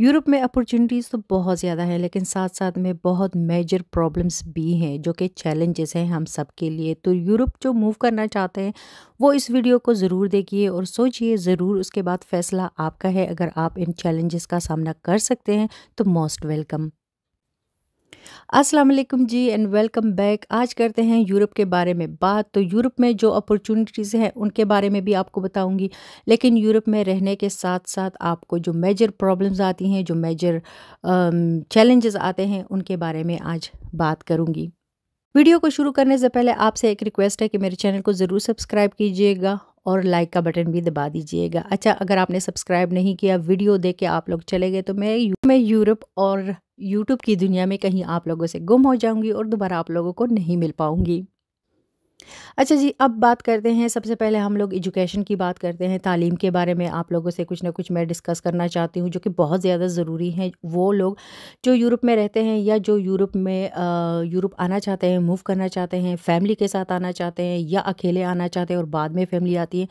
Europe में opportunities तो बहुत ज़्यादा हैं लेकिन साथ साथ में बहुत मेजर प्रॉब्लम्स भी हैं जो कि चैलेंजेस हैं हम सब के लिए तो यूरोप जो मूव करना चाहते हैं वो इस वीडियो को ज़रूर देखिए और सोचिए ज़रूर उसके बाद फ़ैसला आपका है अगर आप इन चैलेंजेस का सामना कर सकते हैं तो मोस्ट वेलकम अस्सलाम वालेकुम जी एंड वेलकम बैक आज करते हैं यूरोप के बारे में बात तो यूरोप में जो अपॉर्चुनिटीज़ हैं उनके बारे में भी आपको बताऊंगी लेकिन यूरोप में रहने के साथ साथ आपको जो मेजर प्रॉब्लम्स आती हैं जो मेजर चैलेंजेस um, आते हैं उनके बारे में आज बात करूंगी वीडियो को शुरू करने से पहले आपसे एक रिक्वेस्ट है कि मेरे चैनल को ज़रूर सब्सक्राइब कीजिएगा और लाइक का बटन भी दबा दीजिएगा अच्छा अगर आपने सब्सक्राइब नहीं किया वीडियो देख के आप लोग चले गए तो मैं मैं यूरोप और यूट्यूब की दुनिया में कहीं आप लोगों से गुम हो जाऊंगी और दोबारा आप लोगों को नहीं मिल पाऊंगी अच्छा जी अब बात करते हैं सबसे पहले हम लोग एजुकेशन की बात करते हैं तालीम के बारे में आप लोगों से कुछ ना कुछ मैं डिस्कस करना चाहती हूँ जो कि बहुत ज़्यादा ज़रूरी है वो लोग जो यूरोप में रहते हैं या जो यूरोप में यूरोप आना चाहते हैं मूव करना चाहते हैं फैमिली के साथ आना चाहते हैं या अकेले आना चाहते हैं और बाद में फैमिली आती है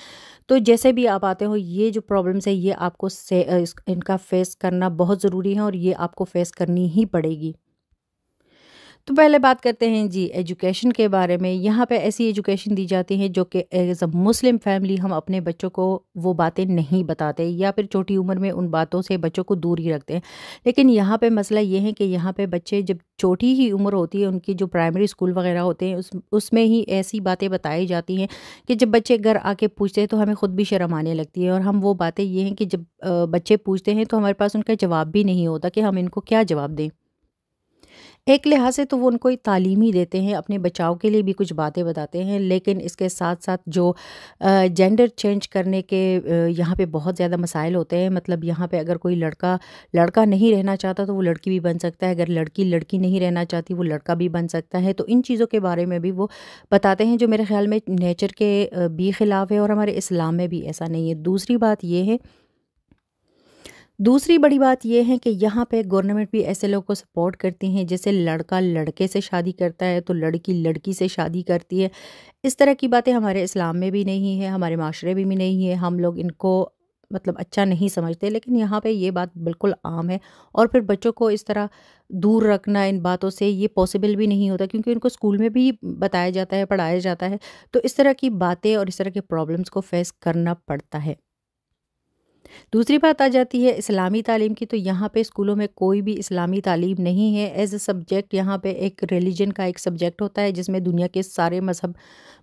तो जैसे भी आप आते हो ये जो प्रॉब्लम्स है ये आपको से, इनका फेस करना बहुत ज़रूरी है और ये आपको फेस करनी ही पड़ेगी तो पहले बात करते हैं जी एजुकेशन के बारे में यहाँ पे ऐसी एजुकेशन दी जाती है जो कि एज अ मुस्लिम फैमिली हम अपने बच्चों को वो बातें नहीं बताते या फिर छोटी उम्र में उन बातों से बच्चों को दूर ही रखते हैं लेकिन यहाँ पे मसला ये है कि यहाँ पे बच्चे जब छोटी ही उम्र होती है उनकी जो प्राइमरी स्कूल वगैरह होते हैं उस उसमें ही ऐसी बातें बताई जाती हैं कि जब बच्चे घर आके पूछते हैं तो हमें ख़ुद भी शर्म आने लगती है और हम वो बातें ये हैं कि जब बच्चे पूछते हैं तो हमारे पास उनका जवाब भी नहीं होता कि हम इनको क्या जवाब दें एक लिहाज से तो वो उनको तालीम ही देते हैं अपने बचाव के लिए भी कुछ बातें बताते हैं लेकिन इसके साथ साथ जो जेंडर चेंज करने के यहाँ पे बहुत ज़्यादा मसाइल होते हैं मतलब यहाँ पे अगर कोई लड़का लड़का नहीं रहना चाहता तो वो लड़की भी बन सकता है अगर लड़की लड़की नहीं रहना चाहती वो लड़का भी बन सकता है तो इन चीज़ों के बारे में भी वो बताते हैं जो मेरे ख्याल में नेचर के भी ख़िलाफ़ है और हमारे इस्लाम में भी ऐसा नहीं है दूसरी बात ये है दूसरी बड़ी बात यह है कि यहाँ पे गवर्नमेंट भी ऐसे लोगों को सपोर्ट करती हैं जैसे लड़का लड़के से शादी करता है तो लड़की लड़की से शादी करती है इस तरह की बातें हमारे इस्लाम में भी नहीं है हमारे माशरे में भी नहीं है हम लोग इनको मतलब अच्छा नहीं समझते लेकिन यहाँ पे ये बात बिल्कुल आम है और फिर बच्चों को इस तरह दूर रखना इन बातों से ये पॉसिबल भी नहीं होता क्योंकि इनको स्कूल में भी बताया जाता है पढ़ाया जाता है तो इस तरह की बातें और इस तरह के प्रॉब्लम्स को फेस करना पड़ता है दूसरी बात आ जाती है इस्लामी तालीम की तो यहाँ पे स्कूलों में कोई भी इस्लामी तालीम नहीं है एज़ अ सब्जेक्ट यहाँ पे एक रिलीजन का एक सब्जेक्ट होता है जिसमें दुनिया के सारे मजहब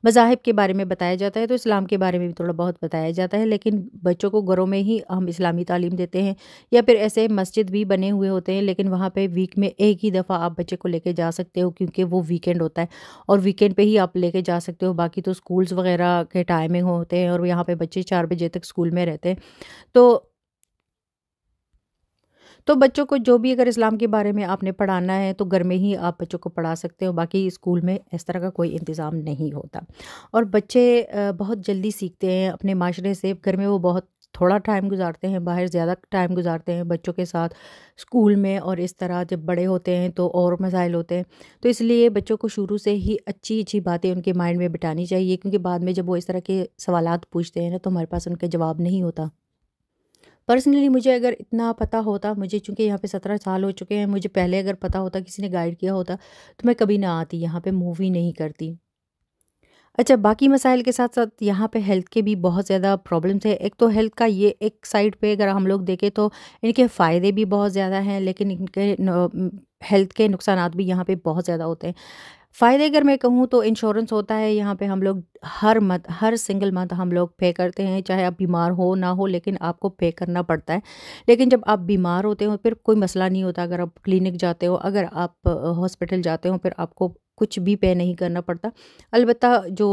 मजाहब के बारे में बताया जाता है तो इस्लाम के बारे में भी थोड़ा बहुत बताया जाता है लेकिन बच्चों को घरों में ही हम इस्लामी तालीम देते हैं या फिर ऐसे मस्जिद भी बने हुए होते हैं लेकिन वहाँ पर वीक में एक ही दफ़ा आप बच्चे को लेके जा सकते हो क्योंकि वो वीकेंड होता है और वीकेंड पर ही आप लेके जा सकते हो बाकी तो स्कूल्स वगैरह के टाइमिंग होते हैं और यहाँ पर बच्चे चार बजे तक स्कूल में रहते हैं तो तो तो बच्चों को जो भी अगर इस्लाम के बारे में आपने पढ़ाना है तो घर में ही आप बच्चों को पढ़ा सकते हो बाकी स्कूल में इस तरह का कोई इंतज़ाम नहीं होता और बच्चे बहुत जल्दी सीखते हैं अपने माशरे से घर में वो बहुत थोड़ा टाइम गुजारते हैं बाहर ज़्यादा टाइम गुजारते हैं बच्चों के साथ स्कूल में और इस तरह जब बड़े होते हैं तो और मसाइल होते हैं तो इसलिए बच्चों को शुरू से ही अच्छी अच्छी बातें उनके माइंड में बिठानी चाहिए क्योंकि बाद में जब वो इस तरह के सवाल पूछते हैं ना तो हमारे पास उनका जवाब नहीं होता पर्सनली मुझे अगर इतना पता होता मुझे चूँकि यहाँ पे सत्रह साल हो चुके हैं मुझे पहले अगर पता होता किसी ने गाइड किया होता तो मैं कभी ना आती यहाँ पे मूव ही नहीं करती अच्छा बाकी मसाइल के साथ साथ यहाँ पे हेल्थ के भी बहुत ज़्यादा प्रॉब्लम्स है एक तो हेल्थ का ये एक साइड पे अगर हम लोग देखें तो इनके फ़ायदे भी बहुत ज़्यादा हैं लेकिन इनके हेल्थ के नुकसान भी यहाँ पे बहुत ज़्यादा होते हैं फ़ायदे अगर मैं कहूँ तो इंश्योरेंस होता है यहाँ पे हम लोग हर मंथ हर सिंगल मंथ हम लोग पे करते हैं चाहे आप बीमार हो ना हो लेकिन आपको पे करना पड़ता है लेकिन जब आप बीमार होते हो फिर कोई मसला नहीं होता अगर आप क्लिनिक जाते हो अगर आप हॉस्पिटल जाते हो फिर आपको कुछ भी पे नहीं करना पड़ता अलबत् जो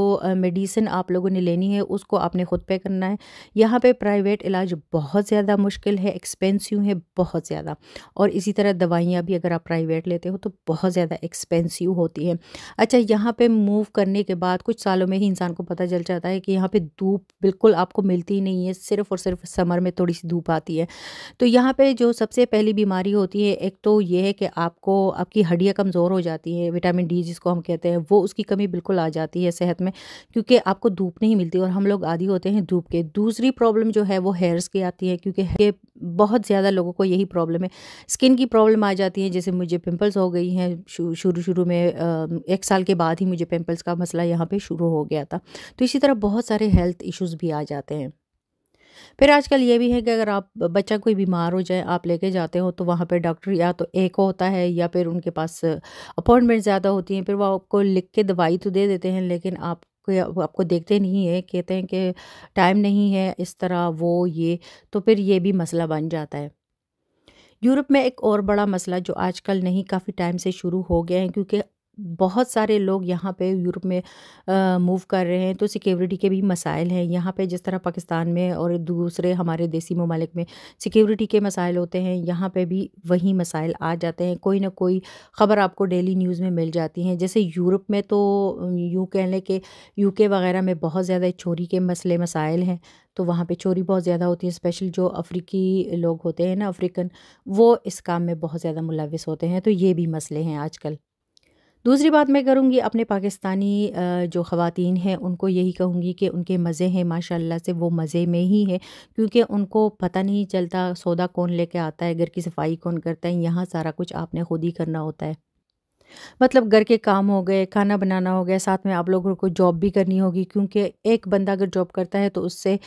मेडिसिन आप लोगों ने लेनी है उसको आपने ख़ुद पे करना है यहाँ पे प्राइवेट इलाज बहुत ज़्यादा मुश्किल है एक्सपेंसिव है बहुत ज़्यादा और इसी तरह दवाइयाँ भी अगर आप प्राइवेट लेते हो तो बहुत ज़्यादा एक्सपेंसिव होती है अच्छा यहाँ पर मूव करने के बाद कुछ सालों में ही इंसान को पता चल जाता है कि यहाँ पर धूप बिल्कुल आपको मिलती ही नहीं है सिर्फ़ और सिर्फ समर में थोड़ी सी धूप आती है तो यहाँ पर जो सबसे पहली बीमारी होती है एक तो ये है कि आपको आपकी हड्डियाँ कमज़ोर हो जाती हैं विटामिन डी जिसको हम कहते हैं वो उसकी कमी बिल्कुल आ जाती है सेहत में क्योंकि आपको धूप नहीं मिलती और हम लोग आदि होते हैं धूप के दूसरी प्रॉब्लम जो है वो हेयर्स की आती है क्योंकि बहुत ज़्यादा लोगों को यही प्रॉब्लम है स्किन की प्रॉब्लम आ जाती है जैसे मुझे पिंपल्स हो गई हैं शुरू शुरू में एक साल के बाद ही मुझे पिंपल्स का मसला यहाँ पे शुरू हो गया था तो इसी तरह बहुत सारे हेल्थ इश्यूज़ भी आ जाते हैं फिर आजकल ये भी है कि अगर आप बच्चा कोई बीमार हो जाए आप लेके जाते हो तो वहाँ पर डॉक्टर या तो एक होता है या फिर उनके पास अपॉइंटमेंट ज़्यादा होती हैं फिर वो आपको लिख के दवाई तो दे देते हैं लेकिन आप आपको आपको देखते नहीं है कहते हैं कि टाइम नहीं है इस तरह वो ये तो फिर ये भी मसला बन जाता है यूरोप में एक और बड़ा मसला जो आजकल नहीं काफ़ी टाइम से शुरू हो गया है क्योंकि बहुत सारे लोग यहाँ पे यूरोप में मूव कर रहे हैं तो सिक्योरिटी के भी मसाइल हैं यहाँ पे जिस तरह पाकिस्तान में और दूसरे हमारे देसी ममालिक में सिक्योरिटी के मसाइल होते हैं यहाँ पे भी वही मसाइल आ जाते हैं कोई ना कोई ख़बर आपको डेली न्यूज़ में मिल जाती हैं जैसे यूरोप में तो यूँ कह लें कि यू वगैरह में बहुत ज़्यादा चोरी के मसले मसाइल हैं तो वहाँ पे चोरी बहुत ज़्यादा होती है स्पेशल जो अफ्रीकी लोग होते हैं ना अफ्रीकन वो इस काम में बहुत ज़्यादा मुलविस होते हैं तो ये भी मसले हैं आजकल दूसरी बात मैं करूँगी अपने पाकिस्तानी जो ख़वान हैं उनको यही कहूँगी कि उनके मज़े हैं माशाल्लाह से वो मज़े में ही हैं क्योंकि उनको पता नहीं चलता सौदा कौन लेके आता है घर की सफाई कौन करता है यहाँ सारा कुछ आपने खुद ही करना होता है मतलब घर के काम हो गए खाना बनाना हो गया साथ में आप लोगों को जॉब भी करनी होगी क्योंकि एक बंदा अगर जॉब करता है तो उससे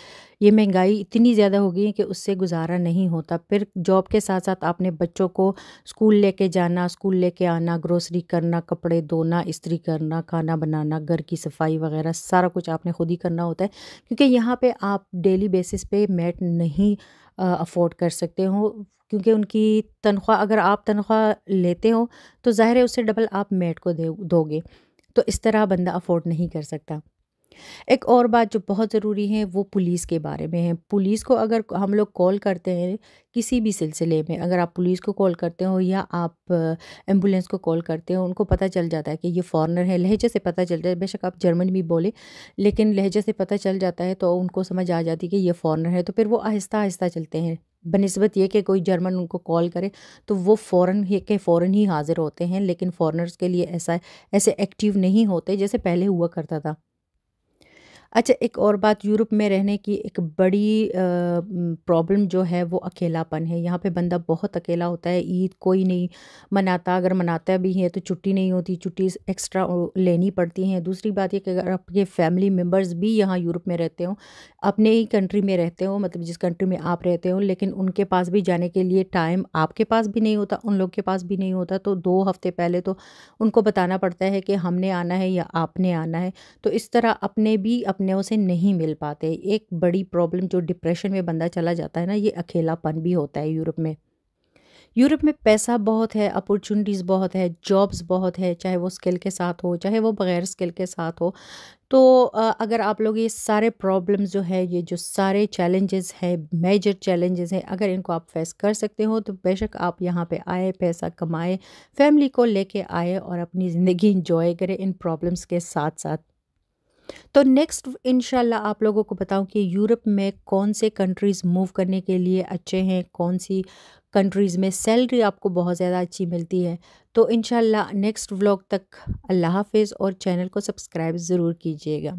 ये महंगाई इतनी ज़्यादा हो गई है कि उससे गुजारा नहीं होता फिर जॉब के साथ साथ आपने बच्चों को स्कूल लेके जाना स्कूल लेके आना ग्रोसरी करना कपड़े धोना इस्त्री करना खाना बनाना घर की सफाई वगैरह सारा कुछ आपने खुद ही करना होता है क्योंकि यहाँ पर आप डेली बेसिस पे मैट नहीं अफोर्ड कर सकते हो क्योंकि उनकी तनख्वाह अगर आप तनख्वाह लेते हो तो ज़ाहिर है उससे डबल आप मेट को दे दोगे तो इस तरह बंदा अफोर्ड नहीं कर सकता एक और बात जो बहुत ज़रूरी है वो पुलिस के बारे में है पुलिस को अगर हम लोग कॉल करते हैं किसी भी सिलसिले में अगर आप पुलिस को कॉल करते हो या आप एम्बुलेंस को कॉल करते हो उनको पता चल जाता है कि ये फॉरेनर है लहजे से पता चल है बेशक आप जर्मन भी बोले लेकिन लहजे से पता चल जाता है तो उनको समझ आ जाती है कि ये फ़ॉरनर है तो फिर वो आहिस्ता आहिस्ता चलते हैं बनस्बत ये कि कोई जर्मन उनको कॉल करे तो वो फ़ौर के फ़ौर ही हाज़िर होते हैं लेकिन फॉरेनर्स के लिए ऐसा ऐसे एक्टिव नहीं होते जैसे पहले हुआ करता था अच्छा एक और बात यूरोप में रहने की एक बड़ी प्रॉब्लम जो है वो अकेलापन है यहाँ पे बंदा बहुत अकेला होता है ईद कोई नहीं मनाता अगर मनाता भी है तो छुट्टी नहीं होती छुट्टी एक्स्ट्रा लेनी पड़ती हैं दूसरी बात ये कि अगर आपके फैमिली मेम्बर्स भी यहाँ यूरोप में रहते हो अपने ही कंट्री में रहते हो मतलब जिस कंट्री में आप रहते हो लेकिन उनके पास भी जाने के लिए टाइम आपके पास भी नहीं होता उन लोग के पास भी नहीं होता तो दो हफ्ते पहले तो उनको बताना पड़ता है कि हमने आना है या आपने आना है तो इस तरह अपने भी अप अपने उसे नहीं मिल पाते एक बड़ी प्रॉब्लम जो डिप्रेशन में बंदा चला जाता है ना ये अकेलापन भी होता है यूरोप में यूरोप में पैसा बहुत है अपॉर्चुनिटीज़ बहुत है जॉब्स बहुत है चाहे वो स्किल के साथ हो चाहे वो बग़ैर स्किल के साथ हो तो अगर आप लोग ये सारे प्रॉब्लम्स जो है ये जो सारे चैलेंजेस हैं मेजर चैलेंजेस हैं अगर इनको आप फेस कर सकते हो तो बेशक आप यहाँ पे आए पैसा कमाए फैमिली को लेके आए और अपनी ज़िंदगी इंजॉय करें इन प्रॉब्लम्स के साथ साथ तो नेक्स्ट इन आप लोगों को बताऊं कि यूरोप में कौन से कंट्रीज़ मूव करने के लिए अच्छे हैं कौन सी कंट्रीज़ में सैलरी आपको बहुत ज़्यादा अच्छी मिलती है तो इन नेक्स्ट व्लॉग तक अल्लाह हाफिज़ और चैनल को सब्सक्राइब ज़रूर कीजिएगा